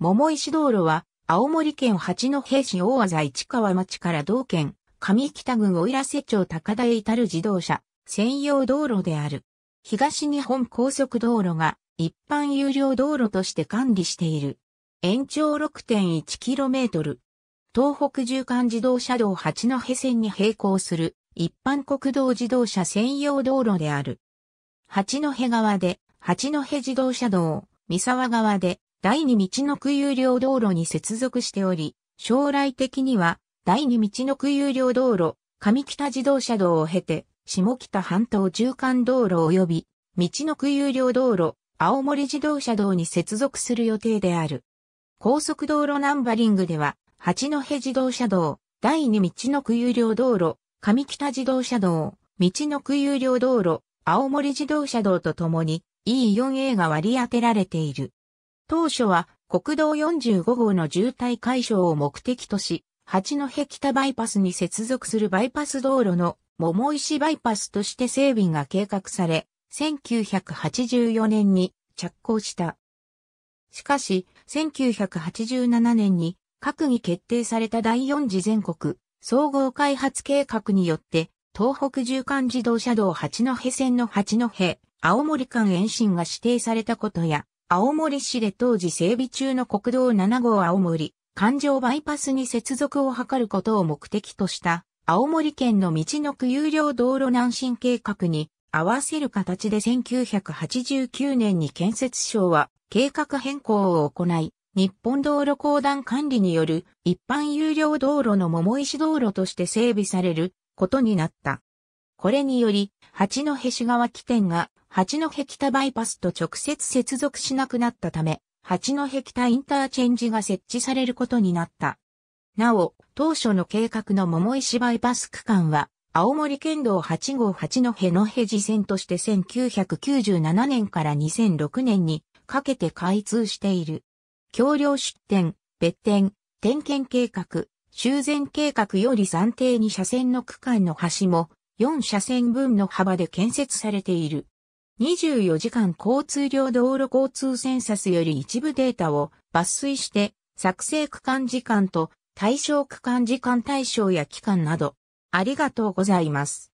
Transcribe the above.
桃石道路は、青森県八戸市大和市川町から同県、上北郡奥入瀬町高田へ至る自動車、専用道路である。東日本高速道路が一般有料道路として管理している。延長 6.1km。東北縦貫自動車道八戸線に並行する一般国道自動車専用道路である。八戸側で八戸自動車道、三沢側で第二道の区有料道路に接続しており、将来的には第二道の区有料道路、上北自動車道を経て、下北半島中間道路及び、道の区有料道路、青森自動車道に接続する予定である。高速道路ナンバリングでは、八戸自動車道、第二道の区有料道路、上北自動車道、道の区有料道路、青森自動車道とともに E4A が割り当てられている。当初は国道45号の渋滞解消を目的とし、八戸北バイパスに接続するバイパス道路の桃石バイパスとして整備が計画され、1984年に着工した。しかし、1987年に閣議決定された第四次全国総合開発計画によって、東北縦貫自動車道八戸線の八戸、青森間延伸が指定されたことや、青森市で当時整備中の国道7号青森、環状バイパスに接続を図ることを目的とした、青森県の道の区有料道路南進計画に合わせる形で1989年に建設省は計画変更を行い、日本道路公団管理による一般有料道路の桃石道路として整備されることになった。これにより、八戸市側起点が八戸北バイパスと直接接続しなくなったため、八戸北インターチェンジが設置されることになった。なお、当初の計画の桃石バイパス区間は、青森県道8号八戸のヘ地線として1997年から2006年にかけて開通している。橋梁出店、別店、点検計画、修繕計画より暫定に車線の区間の橋も4車線分の幅で建設されている。24時間交通量道路交通センサスより一部データを抜粋して、作成区間時間と対象区間時間対象や期間など、ありがとうございます。